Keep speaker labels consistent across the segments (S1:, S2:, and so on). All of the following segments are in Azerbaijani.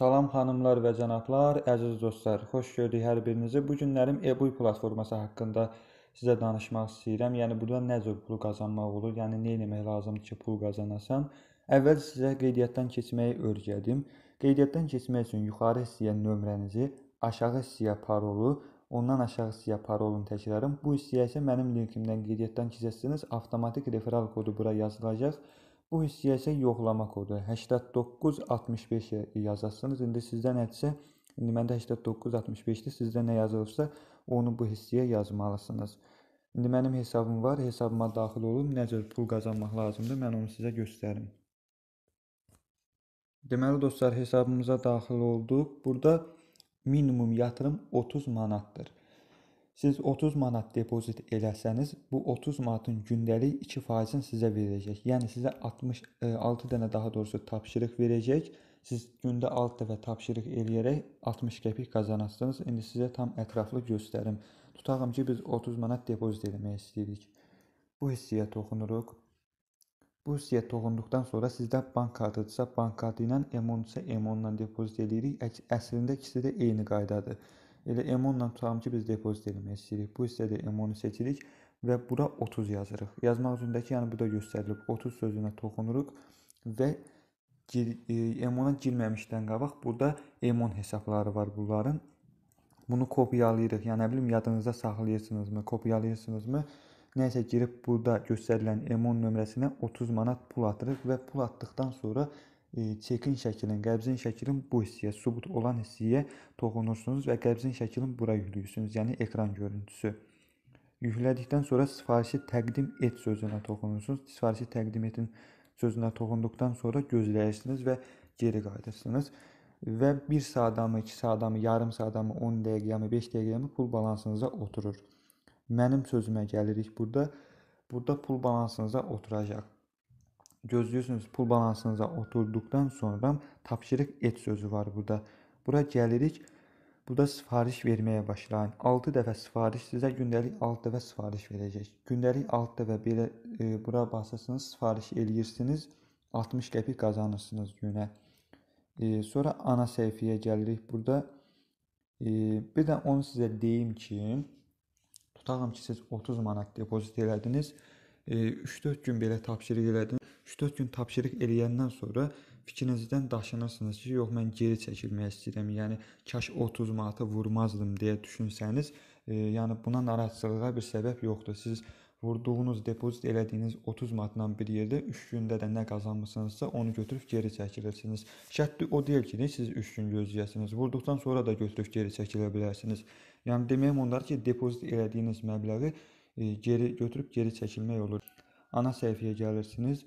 S1: Salam xanımlar və cənablar, əziz dostlar. Xoş gördük hər birinizi. Bu günlərim eBuy platforması haqqında sizə danışmaq istəyirəm. Yəni burada nə cür pul qazanmaq olur? Yəni nə etmək lazımdır ki, pul qazanasan? Əvvəl sizə qeydiyyatdan keçməyi öyrədim. Qeydiyyatdan keçmək üçün yuxarı hissəyə nömrənizi, aşağı hissəyə parolu, ondan aşağı hissəyə parolun təkrarım. Bu hissəyə isə mənim linkimdən qeydiyyatdan keçəcəksiniz. Avtomatik referral kodu bura yazılacaq Bu hissəyə yoxlama kodu 8965-i yazasınız. İndi sizdə nədirsə, indi məndə 8965-dir. Sizdə nə yazılıbsa, onu bu hissəyə yazmalısınız. İndi mənim hesabım var. Hesabıma daxil olum. Nə cür pul qazanmaq lazımdır, mən onu sizə göstərim. Deməli dostlar, hesabımıza daxil olduq. Burada minimum yatırım 30 manatdır. Siz 30 manat depozit eləsəniz, bu 30 manatın gündəlik 2 faizin sizə verəcək. Yəni sizə 60 6 e, dənə daha doğrusu tapşırıq verəcək. Siz gündə 6 dəfə tapşırıq eləyərək 60 qəpik qazanasınız. İndi sizə tam ətraflı göstərim. Tutağım ki, biz 30 manat depozit eləmək istəyirik. Bu hissəyə toxunuruq. Bu hissəyə toxunduqdan sonra sizdə bank kartıdırsa, bank kartı ilə, emonsa, emonla depozit eləyirik. Əslində ikisi də eyni qaydadır. Elə M10-la tutalım ki, biz depozit eləmək istəyirik. Bu hissədə M10-u seçirik və bura 30 yazırıq. Yazmaq üzründəki, yəni burada göstərilib 30 sözünə toxunuruq və e, M10-a girməmişdən qabaq burada M10 hesabları var bunların. Bunu kopyalayırıq. Yəni nə bilim yadınızda saxlayırsınızmı, kopyalayırsınızmı? Nəsə girib burada göstərilən M10 nömrəsinə 30 manat pul atırıq və pul atdıqdan sonra çekin şəklinin, qəbzin şəklinin bu hissəyə, sübut olan hissəyə toxunursunuz və qəbzin şəklinin bura yüklüyürsünüz, yəni ekran görüntüsü. Yüklədikdən sonra sifarişi təqdim et sözünə toxunursunuz. Sifarişi təqdim etin sözünə toxunduqdan sonra gözləyirsiniz və geri qayıdırsınız və 1 saatdamı, 2 saatdamı, yarım saatdamı, 10 dəqiqəmi, 5 dəqiqəmi pul balansınıza oturur. Mənim sözümə gəlirik burada. Burada pul balansınıza oturacaq gözləyirsiniz pul balansınıza oturduqdan sonra tapşırıq et sözü var burada. Bura gəlirik. Burada sifariş verməyə başlayın. 6 dəfə sifariş sizə gündəlik 6 dəfə sifariş verəcək. Gündəlik 6 dəfə belə e, bura basırsınız, sifariş eləyirsiniz, 60 qəpik qazanırsınız günə. E, sonra ana səhifəyə gəlirik. Burada e, bir də onu sizə deyim ki, tutağım ki siz 30 manat depozit elədiniz. E, 3-4 gün belə tapşırıq elədiniz. 3-4 gün tapşırıq eləyəndən sonra fikrinizdən daşınırsınız ki, yox mən geri çəkilmək istəyirəm. Yəni kaş 30 manata vurmazdım deyə düşünsəniz, e, yəni buna narahatçılığa bir səbəb yoxdur. Siz vurduğunuz depozit elədiyiniz 30 manatdan bir yerdə 3 gündə də nə qazanmısınızsa, onu götürüb geri çəkilirsiniz. Şərt o deyil ki, siz 3 gün gözləyəsiniz. Vurduqdan sonra da götürüb geri çəkilə bilərsiniz. Yəni deməyim onlar ki, depozit elədiyiniz məbləği e, geri götürüb geri çəkilmək olur. Ana səhifəyə gəlirsiniz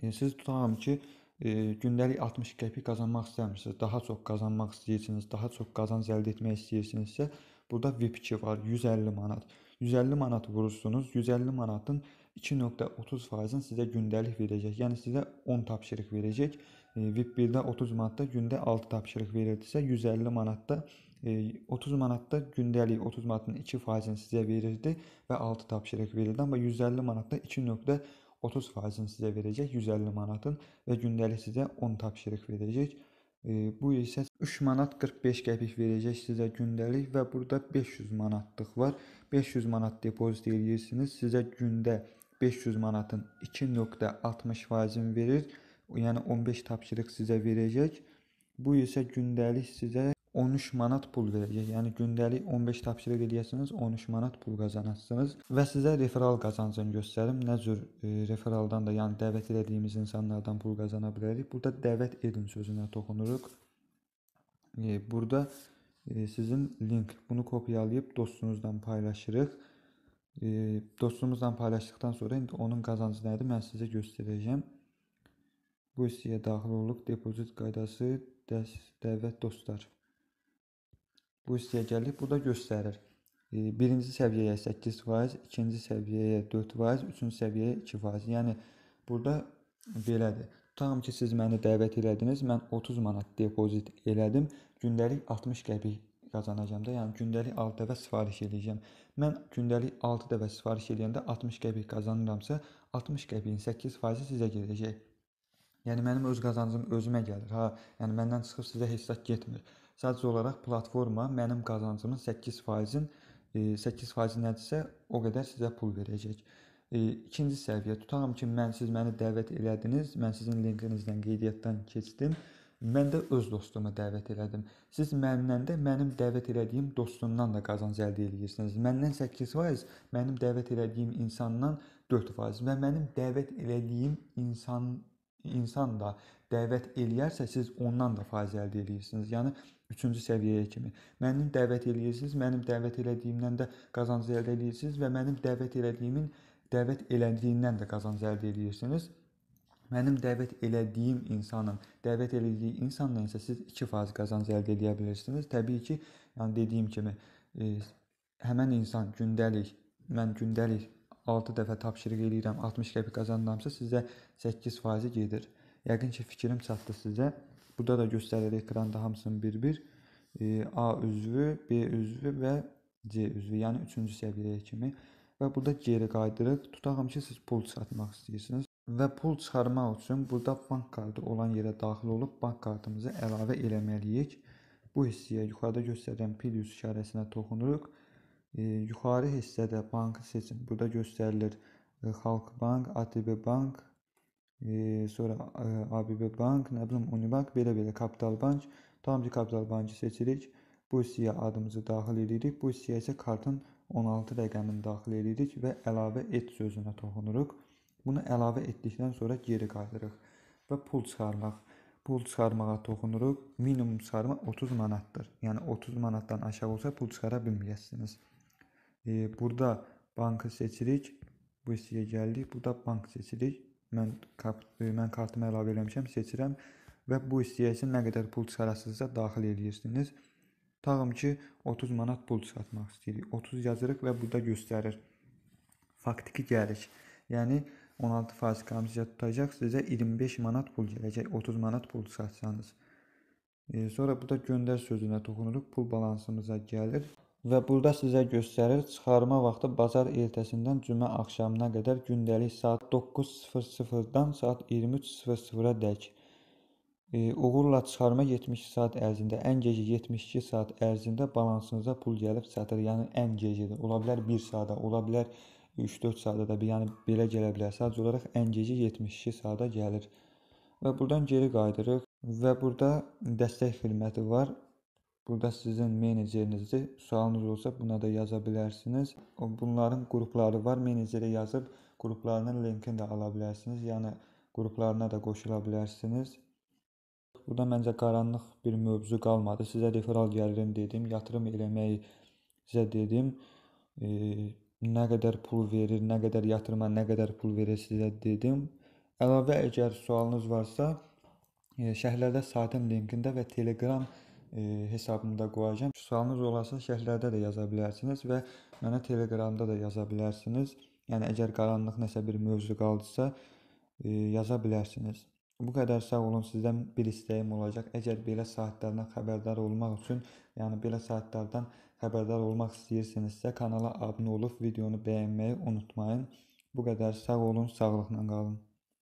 S1: Siz tutalım ki, e, gündəlik 60 qəpik qazanmaq istəmirsiniz, daha çox qazanmaq istəyirsiniz, daha çox qazanc əldə etmək istəyirsinizsə, burada VIP2 var 150 manat. 150 manat vurursunuz, 150 manatın 2.30%-ın sizə gündəlik verəcək. Yəni sizə 10 tapşırıq verəcək. E, VIP 1-də 30 manatda gündə 6 tapşırıq verirdisə, 150 manatda 30 e, manatda gündəlik 30 manatın 2 faizini sizə verirdi və 6 tapşırıq verirdi, amma 150 manatda 2. 30 faizini sizə verəcək 150 manatın və gündəlik sizə 10 tapşırıq verəcək. E, bu isə 3 manat 45 qəpik verəcək sizə gündəlik və burada 500 manatlıq var. 500 manat depozit edirsiniz. Sizə gündə 500 manatın 2.60 faizini verir. Yəni 15 tapşırıq sizə verəcək. Bu isə gündəlik sizə 13 manat pul verəcək. Yəni gündəlik 15 tapşırıq eləyəsiniz, 13 manat pul qazanasınız və sizə referal qazancını göstərim. Nə cür e, referaldan da, yəni dəvət elədiyimiz insanlardan pul qazana bilərik. Burada dəvət edin sözünə toxunuruq. E, burada e, sizin link bunu kopyalayıb dostunuzdan paylaşırıq. E, dostumuzdan paylaşdıqdan sonra indi onun qazancı nədir? Mən sizə göstərəcəm. Bu hissəyə daxil olub depozit qaydası dəvət dostlar bu hissəyə gəldik. Burada göstərir. E, birinci səviyyəyə 8%, ikinci səviyyəyə 4%, üçüncü səviyyəyə 2%. Yəni burada belədir. Tutam ki, siz məni dəvət elədiniz, mən 30 manat depozit elədim. Gündəlik 60 qəpik qazanacağam da, yəni gündəlik 6 dəfə sifariş eləyəcəm. Mən gündəlik 6 dəfə sifariş eləyəndə 60 qəpik qazanıramsa, 60 qəpiyin 8%-i sizə gedəcək. Yəni mənim öz qazancım özümə gəlir. Ha, yəni məndən çıxıb sizə hissat getmir. Sadəcə olaraq platforma mənim qazancımın 8%-in 8% e, nədirsə, o qədər sizə pul verəcək. E, ikinci səhviyyə tutalım ki, mən siz məni dəvət elədiniz, mən sizin linkinizdən qeydiyyatdan keçdim. Mən də öz dostumu dəvət elədim. Siz məndən də mənim dəvət elədiyim dostumdan da qazanc əldə edirsiniz. Məndən 8%, mənim dəvət elədiyim insandan 4% və mənim dəvət elədiyim insan insan da dəvət eləyərsə siz ondan da faiz əldə edirsiniz. Yəni üçüncü səviyyəyə kimi. Mənim dəvət eləyirsiniz, mənim dəvət elədiyimdən də qazanc əldə eləyirsiniz və mənim dəvət elədiyimin dəvət elədiyindən də qazanc əldə eləyirsiniz. Mənim dəvət elədiyim insanın, dəvət elədiyi insanla isə siz 2 faiz qazanc əldə edə bilirsiniz. Təbii ki, yəni dediyim kimi, e, həmin insan gündəlik, mən gündəlik 6 dəfə tapşırıq eləyirəm, 60 qəpik qazanıramsa, sizə 8 faizi gedir. Yəqin ki, fikrim çatdı sizə. Burada da göstərir ekranda hamısının bir-bir. E, A üzvü, B üzvü və C üzvü, yəni 3-cü səviyyəyə kimi. Və burada geri qayıdırıq. Tutaqım ki, siz pul çıxartmaq istəyirsiniz və pul çıxarmaq üçün burada bank kartı olan yerə daxil olub bank kartımızı əlavə eləməliyik. Bu hissəyə yuxarıda göstərilən pil yüz işarəsinə toxunuruq. E, yuxarı hissədə bankı seçin. Burada göstərilir e, Xalq Bank, ATB Bank, e, sonra e, ABB Bank, nə bilim Unibank, belə-belə Kapital Bank, tamamcı Kapital Bankı seçirik. Bu hissəyə adımızı daxil edirik. Bu hissəyə isə kartın 16 rəqəmini daxil edirik və əlavə et sözünə toxunuruq. Bunu əlavə etdikdən sonra geri qayıdırıq və pul çıxarmaq. Pul çıxarmağa toxunuruq. Minimum çıxarma 30 manatdır. Yəni 30 manatdan aşağı olsa pul çıxara bilməyəsiniz. E, burada bankı seçirik. Bu hissəyə gəldik. Burada bank seçirik mən kart, mən kartıma əlavə eləmişəm, seçirəm və bu hissəyə sizin nə qədər pul çıxarasınızsa daxil eləyirsiniz. Tağım ki 30 manat pul çıxartmaq istəyirik. 30 yazırıq və burada göstərir. Faktiki gəlir. Yəni 16% komissiya tutacaq, sizə 25 manat pul gələcək. 30 manat pul çıxartsanız. E, sonra burada göndər sözünə toxunuruq. Pul balansımıza gəlir. Və burada sizə göstərir, çıxarma vaxtı bazar ertəsindən cümə axşamına qədər gündəlik saat 9:00-dan saat 23:00-a dək. E, uğurla çıxarma 72 saat ərzində, ən gecə 72 saat ərzində balansınıza pul gəlib çatır. Yəni ən gecədə ola bilər 1 saata, ola bilər 3-4 saata da, yəni belə gələ bilər. Sadəcə olaraq ən gecə 72 saata gəlir. Və burdan geri qayıdırıq və burada dəstək xidməti var. Burada sizin menecerinizdir. Sualınız olsa buna da yaza bilərsiniz. Bunların qrupları var. Meneceri yazıb qruplarının linkini də ala bilərsiniz. Yəni qruplarına da qoşula bilərsiniz. Burada məncə qaranlıq bir mövzu qalmadı. Sizə referal gəlirim dedim, yatırım eləmək sizə dedim. E, nə qədər pul verir, nə qədər yatırıma nə qədər pul verir sizə dedim. Əlavə əgər sualınız varsa, e, şərhlərdə saytın linkində və Telegram E, hesabımda qoyacağam. Sualınız olarsa şərhlərdə də yaza bilərsiniz və mənə Telegramda da yaza bilərsiniz. Yəni əgər qaranlıq nəsə bir mövzu qaldısa e, yaza bilərsiniz. Bu qədər sağ olun. Sizdən bir istəyim olacaq. Əgər belə saatlardan xəbərdar olmaq üçün, yəni belə saatlardan xəbərdar olmaq istəyirsinizsə, kanala abunə olub videonu bəyənməyi unutmayın. Bu qədər sağ olun, sağlıqla qalın.